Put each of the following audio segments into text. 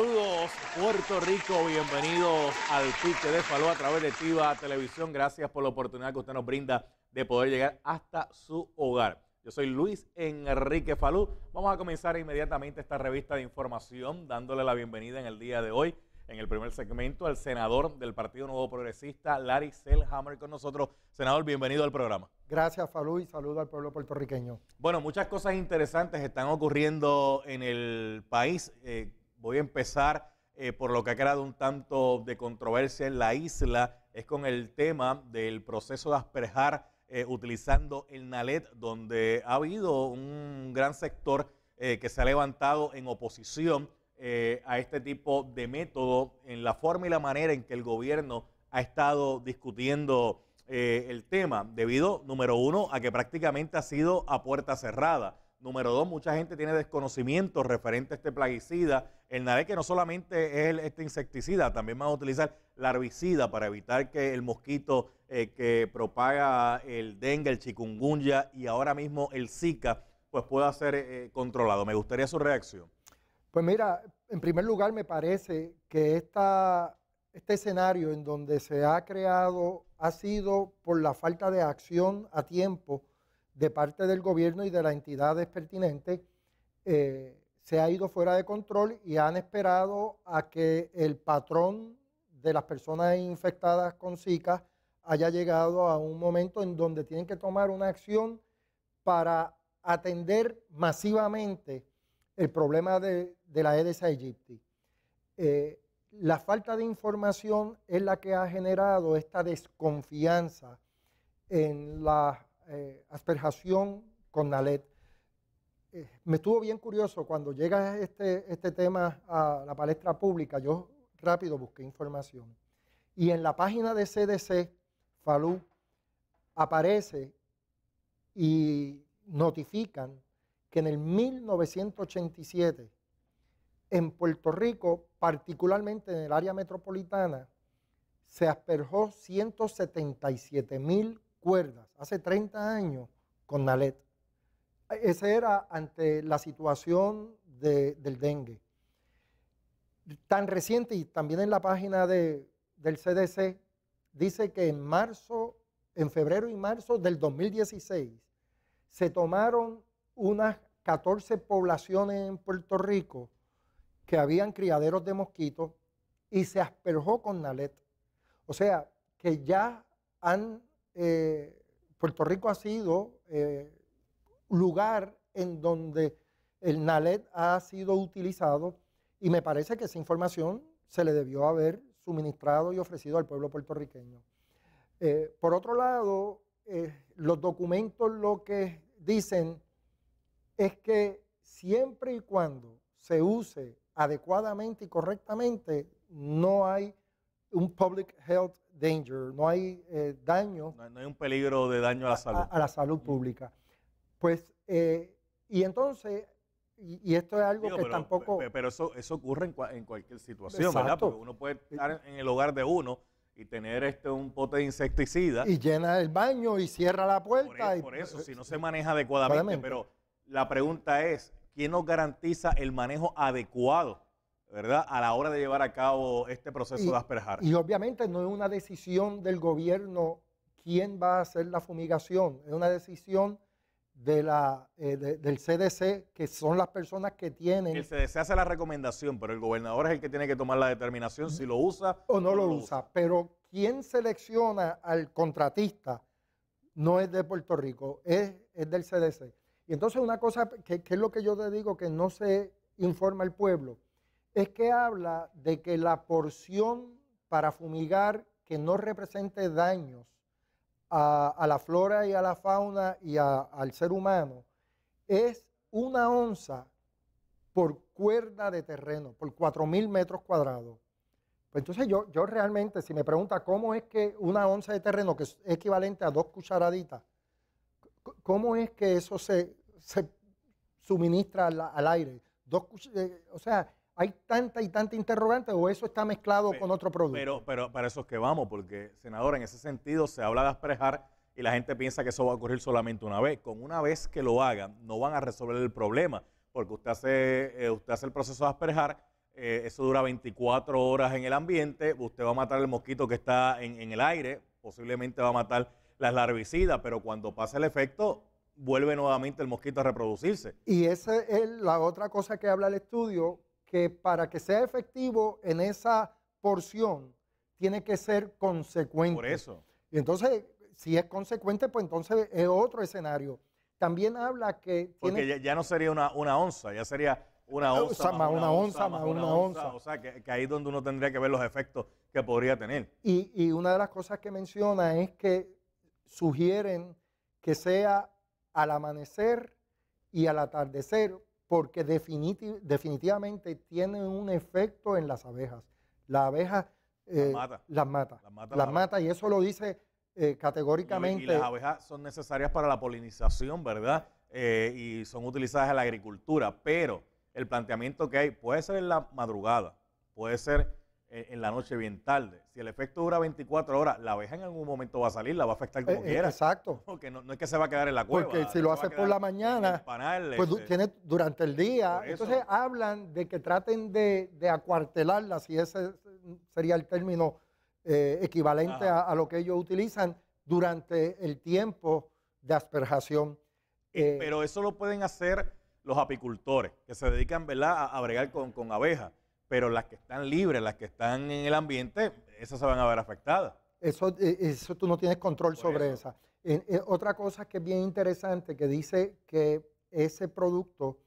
Saludos Puerto Rico, bienvenidos al Pique de Falú a través de Tiva Televisión. Gracias por la oportunidad que usted nos brinda de poder llegar hasta su hogar. Yo soy Luis Enrique Falú. Vamos a comenzar inmediatamente esta revista de información dándole la bienvenida en el día de hoy, en el primer segmento, al senador del Partido Nuevo Progresista, Larry Selhammer, con nosotros. Senador, bienvenido al programa. Gracias, Falú, y saludo al pueblo puertorriqueño. Bueno, muchas cosas interesantes están ocurriendo en el país. Eh, Voy a empezar eh, por lo que ha creado un tanto de controversia en la isla, es con el tema del proceso de asperjar eh, utilizando el NALET, donde ha habido un gran sector eh, que se ha levantado en oposición a este tipo de método, en la forma y la manera en que el gobierno ha estado discutiendo el tema, debido, número uno, a que prácticamente ha sido a puerta cerrada. Número dos, mucha gente tiene desconocimiento referente a este plaguicida. El NARE, que no solamente es este insecticida, también van a utilizar la herbicida para evitar que el mosquito eh, que propaga el dengue, el chikungunya y ahora mismo el Zika, pues pueda ser eh, controlado. Me gustaría su reacción. Pues mira, en primer lugar me parece que este escenario en donde se ha creado ha sido por la falta de acción a tiempo de parte del gobierno y de las entidades pertinentes eh, se ha ido fuera de control y han esperado a que el patrón de las personas infectadas con Zika haya llegado a un momento en donde tienen que tomar una acción para atender masivamente el problema de, la Edesa aegypti. Eh, la falta de información es la que ha generado esta desconfianza en las eh, asperjación con Nalet. Eh, me estuvo bien curioso cuando llega este, este tema a la palestra pública, yo rápido busqué información. Y en la página de CDC, Falú, aparece y notifican que en el 1987, en Puerto Rico, particularmente en el área metropolitana, se asperjó 177 mil cuerdas, hace 30 años, con Nalet. E, ese era ante la situación del dengue. Tan reciente y también en la página de, del CDC, dice que en marzo, en febrero y marzo del 2016, se tomaron unas 14 poblaciones en Puerto Rico que habían criaderos de mosquitos y se asperjó con Nalet. O sea, que ya han eh, Puerto Rico ha sido eh, lugar en donde el NALED ha sido utilizado y me parece que esa información se le debió haber suministrado y ofrecido al pueblo puertorriqueño. Eh, por otro lado, los documentos lo que dicen es que siempre y cuando se use adecuadamente y correctamente, no hay un public health no hay eh, daño. No, hay un peligro de daño a la salud. A, la salud pública. Pues, eh, y entonces, y, esto es algo que tampoco... Pero eso, eso ocurre en, cualquier situación, ¿verdad? Porque uno puede estar en el hogar de uno y tener este un pote de insecticida. Y llena el baño y cierra la e, puerta. Por, y, por eso, pues, si no se maneja adecuadamente. Pero la pregunta es, ¿quién nos garantiza el manejo adecuado? ¿verdad? A la hora de llevar a cabo este proceso de asperjar. Y obviamente no es una decisión del gobierno quién va a hacer la fumigación, es una decisión de la, eh, del CDC, que son las personas que tienen... El CDC hace la recomendación, pero el gobernador es el que tiene que tomar la determinación si lo usa o no, lo, usa. Pero quien selecciona al contratista no es de Puerto Rico, es, es del CDC. Y entonces una cosa que, es lo que yo te digo que no se informa el pueblo, es que habla de que la porción para fumigar que no represente daños a, la flora y a la fauna y al ser humano es una onza por cuerda de terreno, por 4.000 metros cuadrados. Pues entonces yo, yo realmente, si me pregunta cómo es que una onza de terreno, que es equivalente a dos cucharaditas, ¿cómo es que eso se, suministra al, aire? Dos, eh, o sea, hay tanta y tanta interrogante o eso está mezclado con otro producto. Pero, para eso es que vamos, porque, senadora, en ese sentido se habla de asprejar y la gente piensa que eso va a ocurrir solamente una vez. Con una vez que lo hagan, no van a resolver el problema, porque usted hace, eh, usted hace el proceso de asprejar, eh, eso dura 24 horas en el ambiente, usted va a matar el mosquito que está en, en el aire, posiblemente va a matar las larvicidas, pero cuando pasa el efecto, vuelve nuevamente el mosquito a reproducirse. Y esa es la otra cosa que habla el estudio, que para que sea efectivo en esa porción, tiene que ser consecuente. Por eso. Y entonces, si es consecuente, pues entonces es otro escenario. También habla que... Porque ya, no sería una, onza, ya sería una ah, onza, más una, onza, más una, onza. O sea, que, ahí es donde uno tendría que ver los efectos que podría tener. Y, y, una de las cosas que menciona es que sugieren que sea al amanecer y al atardecer, porque definitivamente tiene un efecto en las abejas. Las abejas las eh, mata. Las mata. Las mata, y eso lo dice eh, categóricamente. Y, las abejas son necesarias para la polinización, ¿verdad? Eh, y son utilizadas en la agricultura, pero el planteamiento que hay puede ser en la madrugada, puede ser en la noche bien tarde. Si el efecto dura 24 horas, la abeja en algún momento va a salir, la va a afectar como eh, eh, quiera. Exacto. Porque no, es que se va a quedar en la cueva. Porque si lo hace por la mañana, pues este tiene durante el día. Entonces hablan de que traten de, acuartelarla, si ese sería el término eh, equivalente a, lo que ellos utilizan, durante el tiempo de asperjación. Pero eso lo pueden hacer los apicultores, que se dedican ¿verdad? A, bregar con, con abejas pero las que están libres, las que están en el ambiente, esas se van a ver afectadas. Eso, e, eso tú no tienes control sobre eso. esa. otra cosa que es bien interesante, que dice que ese producto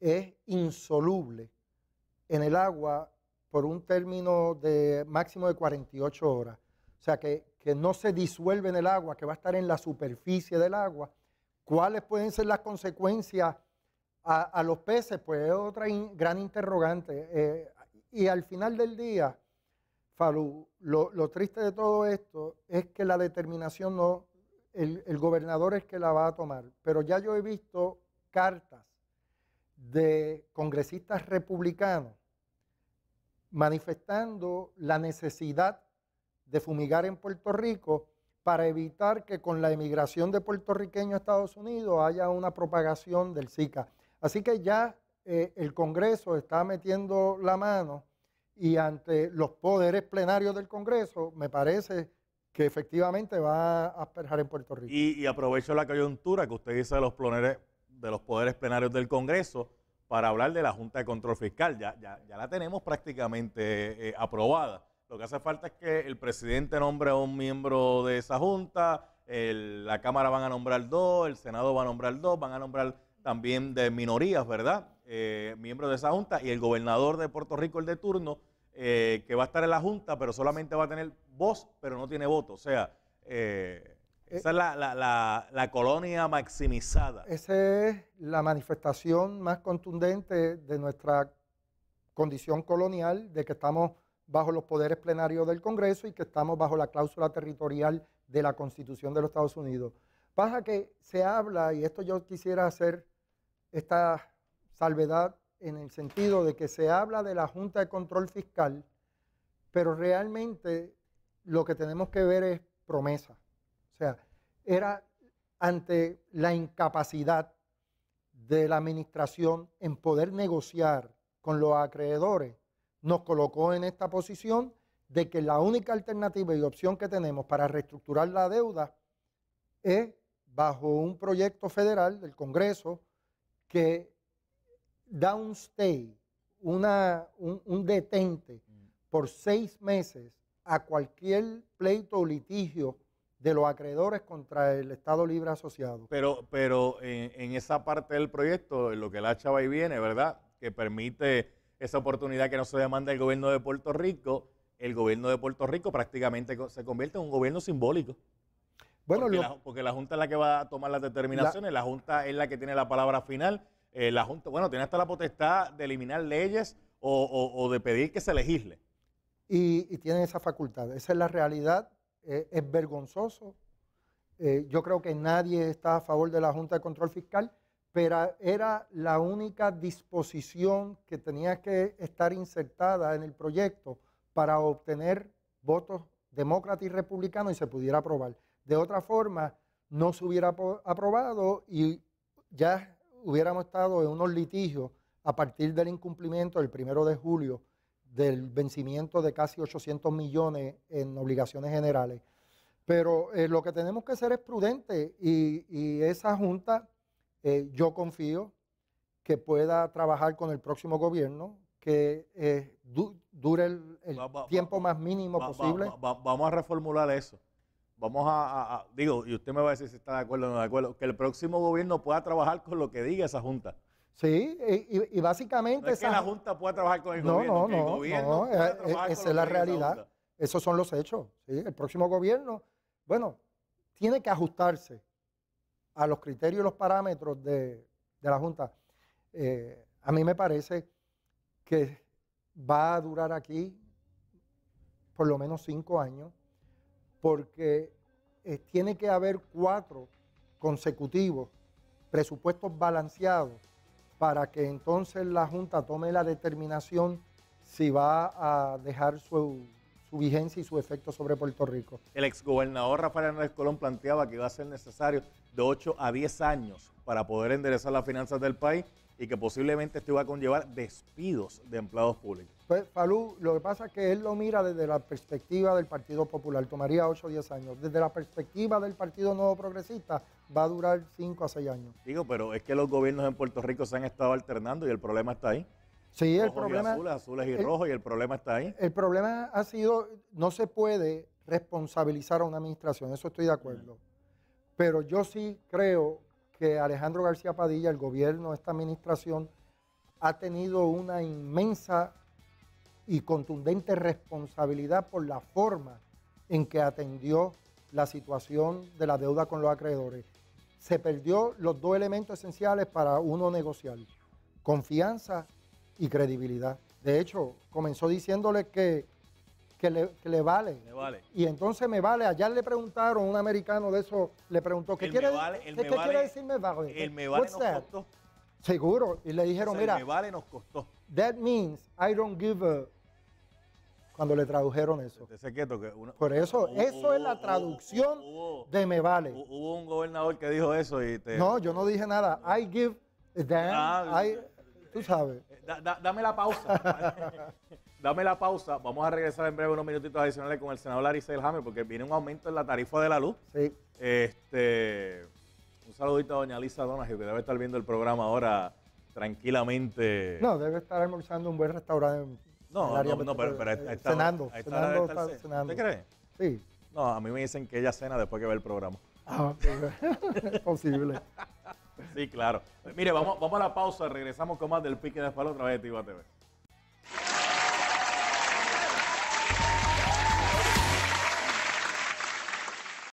es insoluble en el agua por un término de máximo de 48 horas. O sea, que, no se disuelve en el agua, que va a estar en la superficie del agua. ¿Cuáles pueden ser las consecuencias a, los peces? Pues es otra gran interrogante. Eh, y al final del día, Falú, lo, triste de todo esto es que la determinación no, el, el gobernador es que la va a tomar. Pero ya yo he visto cartas de congresistas republicanos manifestando la necesidad de fumigar en Puerto Rico para evitar que con la emigración de puertorriqueños a Estados Unidos haya una propagación del Zika. Así que ya eh, el Congreso está metiendo la mano y ante los poderes plenarios del Congreso, me parece que efectivamente va a asperjar en Puerto Rico. Y, aprovecho la coyuntura que usted dice de los, de los poderes plenarios del Congreso para hablar de la Junta de Control Fiscal. Ya, ya, la tenemos prácticamente eh, aprobada. Lo que hace falta es que el presidente nombre a un miembro de esa Junta, la Cámara van a nombrar dos, el Senado va a nombrar dos, van a nombrar también de minorías, ¿verdad? Eh, miembros de esa junta y el gobernador de Puerto Rico, el de turno, eh, que va a estar en la junta, pero solamente va a tener voz, pero no tiene voto. O sea, eh, esa es la, la, colonia maximizada. Esa es la manifestación más contundente de nuestra condición colonial, de que estamos bajo los poderes plenarios del Congreso y que estamos bajo la cláusula territorial de la Constitución de los Estados Unidos. Pasa que se habla, y esto yo quisiera hacer esta salvedad en el sentido de que se habla de la Junta de Control Fiscal, pero realmente lo que tenemos que ver es promesa. O sea, era ante la incapacidad de la administración en poder negociar con los acreedores, nos colocó en esta posición de que la única alternativa y opción que tenemos para reestructurar la deuda es bajo un proyecto federal del Congreso que stay, una, un, un detente mm. por seis meses a cualquier pleito o litigio de los acreedores contra el Estado Libre Asociado. Pero, pero en, esa parte del proyecto, en lo que la chava viene, ¿verdad? Que permite esa oportunidad que no se demanda el gobierno de Puerto Rico, el gobierno de Puerto Rico prácticamente se convierte en un gobierno simbólico. Bueno, porque, la, Junta es la que va a tomar las determinaciones, la, Junta es la que tiene la palabra final. Eh, la Junta, bueno, tiene hasta la potestad de eliminar leyes o, de pedir que se legisle. Y, tiene esa facultad, esa es la realidad, eh, es vergonzoso. Eh, yo creo que nadie está a favor de la Junta de Control Fiscal, pero era la única disposición que tenía que estar insertada en el proyecto para obtener votos demócratas y republicanos y se pudiera aprobar. De otra forma, no se hubiera aprobado y ya hubiéramos estado en unos litigios a partir del incumplimiento del primero de julio del vencimiento de casi 800 millones en obligaciones generales. Pero eh, lo que tenemos que hacer es prudente y, esa Junta, eh, yo confío que pueda trabajar con el próximo gobierno, que eh, dure el, tiempo más mínimo posible. vamos a reformular eso. Vamos a, digo, y usted me va a decir si está de acuerdo o no de acuerdo, que el próximo gobierno pueda trabajar con lo que diga esa junta. Sí, eh, y, básicamente... es que la junta pueda trabajar con el gobierno, no, no, no, eh, esa es, la realidad. Esos son los hechos. El próximo gobierno, bueno, tiene que ajustarse a los criterios y los parámetros de, la junta. Eh, a mí me parece que va a durar aquí por lo menos cinco años porque eh, tiene que haber cuatro consecutivos presupuestos balanceados para que entonces la Junta tome la determinación si va a dejar su, vigencia y su efecto sobre Puerto Rico. El exgobernador Rafael Hernández Colón planteaba que iba a ser necesario de 8 a 10 años para poder enderezar las finanzas del país y que posiblemente esto iba a conllevar despidos de empleados públicos. Pues, Falú, lo que pasa es que él lo mira desde la perspectiva del Partido Popular, tomaría 8 o 10 años. Desde la perspectiva del Partido Nuevo Progresista, va a durar 5 a 6 años. Digo, pero es que los gobiernos en Puerto Rico se han estado alternando y el problema está ahí. Sí, el problema. Y azules, azules y el, rojos, y el problema está ahí. El problema ha sido, no se puede responsabilizar a una administración, eso estoy de acuerdo. Pero yo sí creo Alejandro García Padilla, el gobierno, esta administración, ha tenido una inmensa y contundente responsabilidad por la forma en que atendió la situación de la deuda con los acreedores. Se perdió los dos elementos esenciales para uno negociar, confianza y credibilidad. De hecho, comenzó diciéndole que que le, vale. Y entonces me vale. Ayer le preguntaron, un americano de eso le preguntó, ¿qué, quiere, decir me vale? El Seguro. Y le dijeron, mira. me vale nos costó. That means I don't give a. Cuando le tradujeron eso. Este Por eso, eso es la traducción de me vale. Hubo un gobernador que dijo eso y te. No, yo no dije nada. I give them. Ah, tú sabes. Eh, dame la pausa. Dame la pausa. Vamos a regresar en breve unos minutitos adicionales con el senador Larry Jame porque viene un aumento en la tarifa de la luz. Sí. Este, un saludito a doña Lisa Donagio, que debe estar viendo el programa ahora tranquilamente. No, debe estar almorzando un buen restaurante. No, no, pero, pero está, cenando. Está, Sí. No, a mí me dicen que ella cena después que ve el programa. Ah, es posible. sí, claro. Mire, vamos, vamos a la pausa. Regresamos con más del Pique de espalda otra vez de Tiba TV.